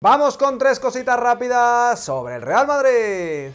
Vamos con tres cositas rápidas sobre el Real Madrid.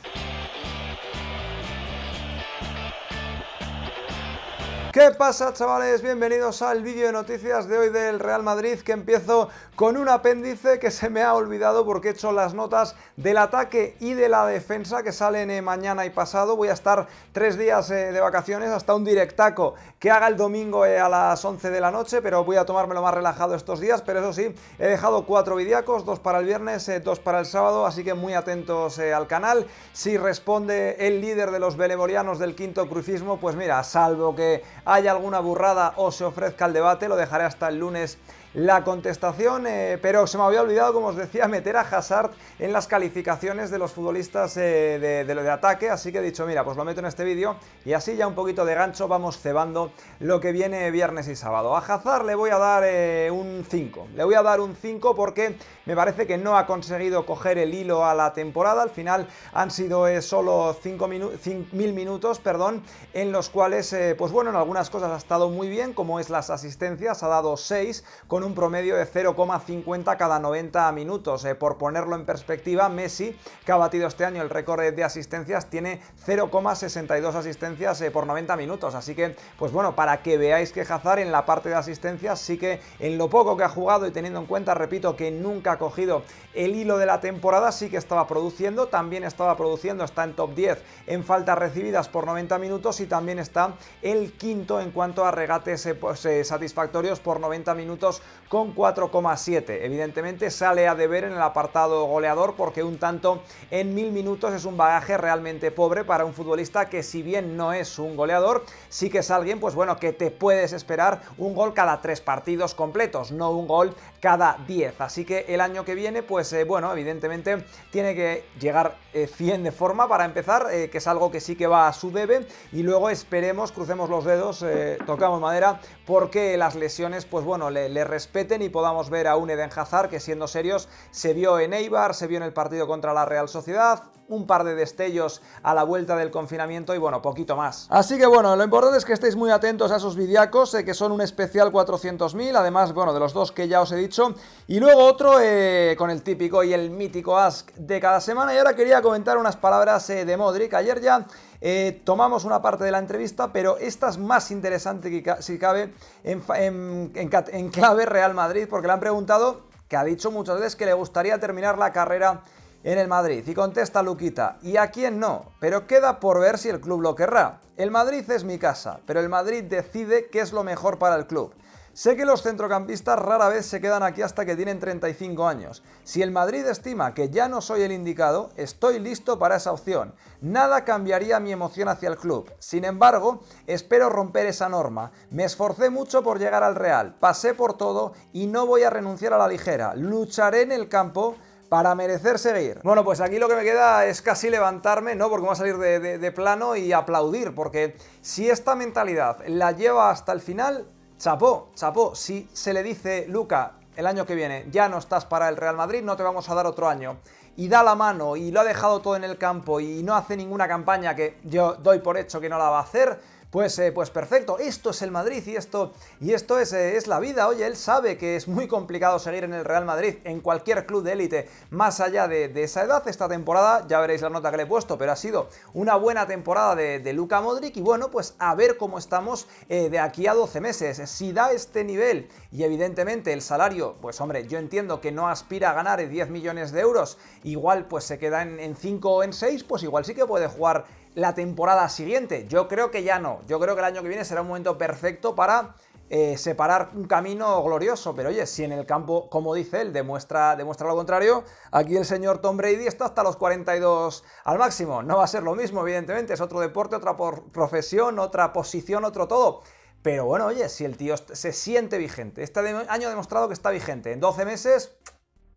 ¿Qué pasa chavales? Bienvenidos al vídeo de noticias de hoy del Real Madrid que empiezo con un apéndice que se me ha olvidado porque he hecho las notas del ataque y de la defensa que salen eh, mañana y pasado. Voy a estar tres días eh, de vacaciones hasta un directaco que haga el domingo eh, a las 11 de la noche, pero voy a tomármelo más relajado estos días. Pero eso sí, he dejado cuatro videacos, dos para el viernes, dos para el sábado, así que muy atentos al canal. Si responde el líder de los belemorianos del quinto crucismo, pues mira, salvo que hay alguna burrada o se ofrezca el debate, lo dejaré hasta el lunes la contestación, eh, pero se me había olvidado, como os decía, meter a Hazard en las calificaciones de los futbolistas eh, de, de, de, ataque, así que he dicho, mira, pues lo meto en este vídeo y así ya un poquito de gancho vamos cebando lo que viene viernes y sábado. A Hazard le voy a dar eh, un 5, le voy a dar un 5 porque me parece que no ha conseguido coger el hilo a la temporada, al final han sido solo 5.000 mil minutos, perdón, en los cuales, pues bueno, en algún algunas cosas ha estado muy bien, como es las asistencias, ha dado 6 con un promedio de 0,50 cada 90 minutos. Eh, por ponerlo en perspectiva, Messi, que ha batido este año el récord de asistencias, tiene 0,62 asistencias eh, por 90 minutos. Así que, pues bueno, para que veáis que Hazard en la parte de asistencias sí que en lo poco que ha jugado y teniendo en cuenta, repito, que nunca ha cogido el hilo de la temporada, sí que estaba produciendo, también estaba produciendo, está en top 10 en faltas recibidas por 90 minutos y también está el quinto en cuanto a regates eh, pues, eh, satisfactorios por 90 minutos con 4,7. Evidentemente sale a deber en el apartado goleador porque un tanto en mil minutos es un bagaje realmente pobre para un futbolista que si bien no es un goleador, sí que es alguien pues bueno que te puedes esperar un gol cada tres partidos completos, no un gol cada 10. Así que el año que viene pues eh, bueno, evidentemente tiene que llegar 100 de forma para empezar, que es algo que sí que va a su debe y luego esperemos, crucemos los dedos eh, tocamos madera, porque las lesiones, pues bueno, le, le, respeten y podamos ver a un Eden Hazard que siendo serios se vio en Eibar, se vio en el partido contra la Real Sociedad, un par de destellos a la vuelta del confinamiento y bueno, poquito más. Así que bueno, lo importante es que estéis muy atentos a esos vidiacos, que son un especial 400.000, además, bueno, de los dos que ya os he dicho. Y luego otro eh, con el típico y el mítico Ask de cada semana. Y ahora quería comentar unas palabras eh, de Modric. Ayer ya eh, tomamos una parte de la entrevista, pero esta es más interesante que si cabe en, en clave Real Madrid, porque le han preguntado que ha dicho muchas veces que le gustaría terminar la carrera en el Madrid. Y contesta Luquita, ¿y a quién no? Pero queda por ver si el club lo querrá. El Madrid es mi casa, pero el Madrid decide qué es lo mejor para el club. Sé que los centrocampistas rara vez se quedan aquí hasta que tienen 35 años. Si el Madrid estima que ya no soy el indicado, estoy listo para esa opción. Nada cambiaría mi emoción hacia el club. Sin embargo, espero romper esa norma. Me esforcé mucho por llegar al Real, pasé por todo y no voy a renunciar a la ligera. Lucharé en el campo para merecer seguir. Bueno, pues aquí lo que me queda es casi levantarme, ¿no? Porque me a salir de plano y aplaudir, porque si esta mentalidad la lleva hasta el final, chapó, chapó. Si se le dice, Luca, el año que viene, ya no estás para el Real Madrid, no te vamos a dar otro año. Y da la mano y lo ha dejado todo en el campo y no hace ninguna campaña que yo doy por hecho que no la va a hacer pues, eh, pues, perfecto, esto es el Madrid y esto, y esto eh, es, la vida. Oye, él sabe que es muy complicado seguir en el Real Madrid, en cualquier club de élite, más allá de, esa edad. Esta temporada, ya veréis la nota que le he puesto, pero ha sido una buena temporada de, de Luca Modric y bueno, pues a ver cómo estamos eh, de aquí a 12 meses. Si da este nivel y evidentemente el salario, pues hombre, yo entiendo que no aspira a ganar 10 millones de euros, igual pues se queda en 5 o en 6, pues igual sí que puede jugar la temporada siguiente. Yo creo que ya no. Yo creo que el año que viene será un momento perfecto para eh, separar un camino glorioso. Pero oye, si en el campo, como dice él, demuestra, demuestra lo contrario, aquí el señor Tom Brady está hasta los 42 al máximo. No va a ser lo mismo, evidentemente. Es otro deporte, otra profesión, otra posición, otro todo. Pero bueno, oye, si el tío se siente vigente, este año ha demostrado que está vigente, en 12 meses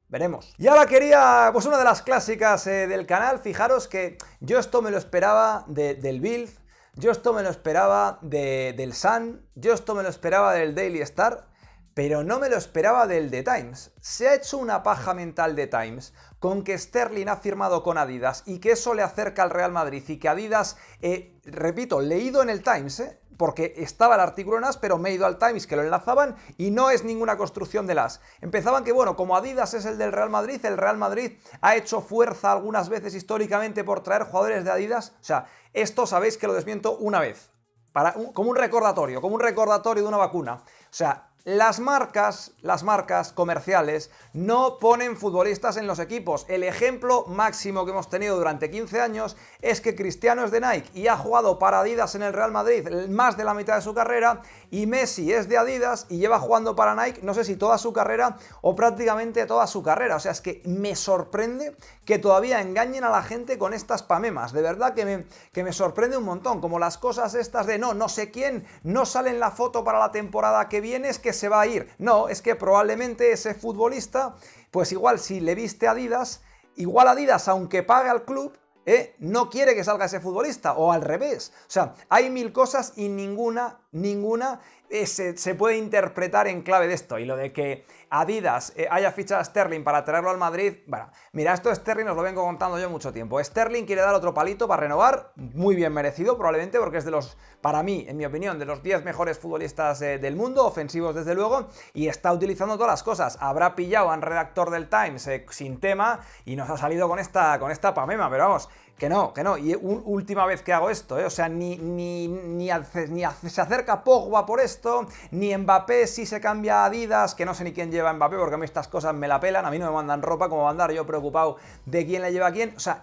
Veremos. Y ahora quería, pues una de las clásicas eh, del canal, fijaros que yo esto me lo esperaba del BILF, yo esto me lo esperaba del Sun, yo esto me lo esperaba del Daily Star, pero no me lo esperaba del The Times. Se ha hecho una paja mental de Times con que Sterling ha firmado con Adidas y que eso le acerca al Real Madrid y que Adidas, eh, repito, leído en el Times, eh, porque estaba el artículo en As, pero me he ido al Times que lo enlazaban y no es ninguna construcción de As. Empezaban que, bueno, como Adidas es el del Real Madrid, el Real Madrid ha hecho fuerza algunas veces históricamente por traer jugadores de Adidas. O sea, esto sabéis que lo desmiento una vez, para como un recordatorio, como un recordatorio de una vacuna. O sea, las marcas, las marcas comerciales no ponen futbolistas en los equipos. El ejemplo máximo que hemos tenido durante 15 años es que Cristiano es de Nike y ha jugado para Adidas en el Real Madrid más de la mitad de su carrera y Messi es de Adidas y lleva jugando para Nike no sé si toda su carrera o prácticamente toda su carrera. O sea, es que me sorprende que todavía engañen a la gente con estas pamemas. De verdad que me, que me sorprende un montón. Como las cosas estas de no, no sé quién, no sale en la foto para la temporada que viene, es que se va a ir. No, es que probablemente ese futbolista, pues igual si le viste a Adidas, igual Adidas, aunque pague al club, eh, no quiere que salga ese futbolista, o al revés. O sea, hay mil cosas y ninguna, ninguna eh, se, puede interpretar en clave de esto. Y lo de que Adidas eh, haya fichado a Sterling para traerlo al Madrid. Bueno, mira, esto de Sterling os lo vengo contando yo mucho tiempo. Sterling quiere dar otro palito para renovar, muy bien merecido, probablemente, porque es de los, para mí, en mi opinión, de los 10 mejores futbolistas eh, del mundo, ofensivos desde luego, y está utilizando todas las cosas. Habrá pillado a redactor del Times sin tema y nos ha salido con esta, con esta pamema, pero vamos. Que no, que no. Y última vez que hago esto, o sea, ni, ni, ni, ni se acerca Pogba por esto ni Mbappé si se cambia a Adidas, que no sé ni quién lleva a Mbappé, porque a mí estas cosas me la pelan, a mí no me mandan ropa, como andar yo preocupado de quién la lleva a quién, o sea,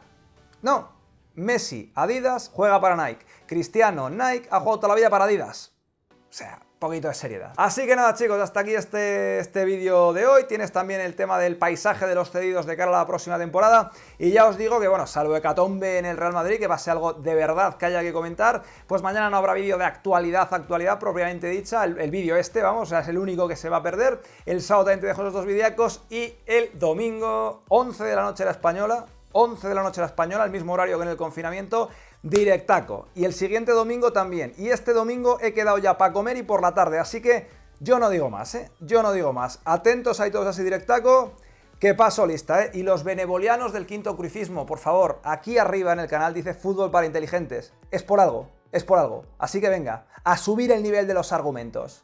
no, Messi, Adidas, juega para Nike, Cristiano, Nike, ha jugado toda la vida para Adidas. O sea, poquito de seriedad. Así que nada chicos, hasta aquí este, este vídeo de hoy. Tienes también el tema del paisaje de los cedidos de cara a la próxima temporada. Y ya os digo que, bueno, salvo hecatombe en el Real Madrid, que va a ser algo de verdad que haya que comentar, pues mañana no habrá vídeo de actualidad, actualidad propiamente dicha. El, vídeo este, vamos, o es el único que se va a perder. El sábado también te dejo los dos videacos y el domingo 11 de la noche la española, 11 de la noche la española, al mismo horario que en el confinamiento, directaco. Y el siguiente domingo también. Y este domingo he quedado ya para comer y por la tarde, así que yo no digo más, ¿eh? Yo no digo más. Atentos ahí todos así directaco, que paso lista, ¿eh? Y los benevolianos del quinto crucismo, por favor, aquí arriba en el canal dice fútbol para inteligentes. Es por algo, es por algo. Así que venga, a subir el nivel de los argumentos.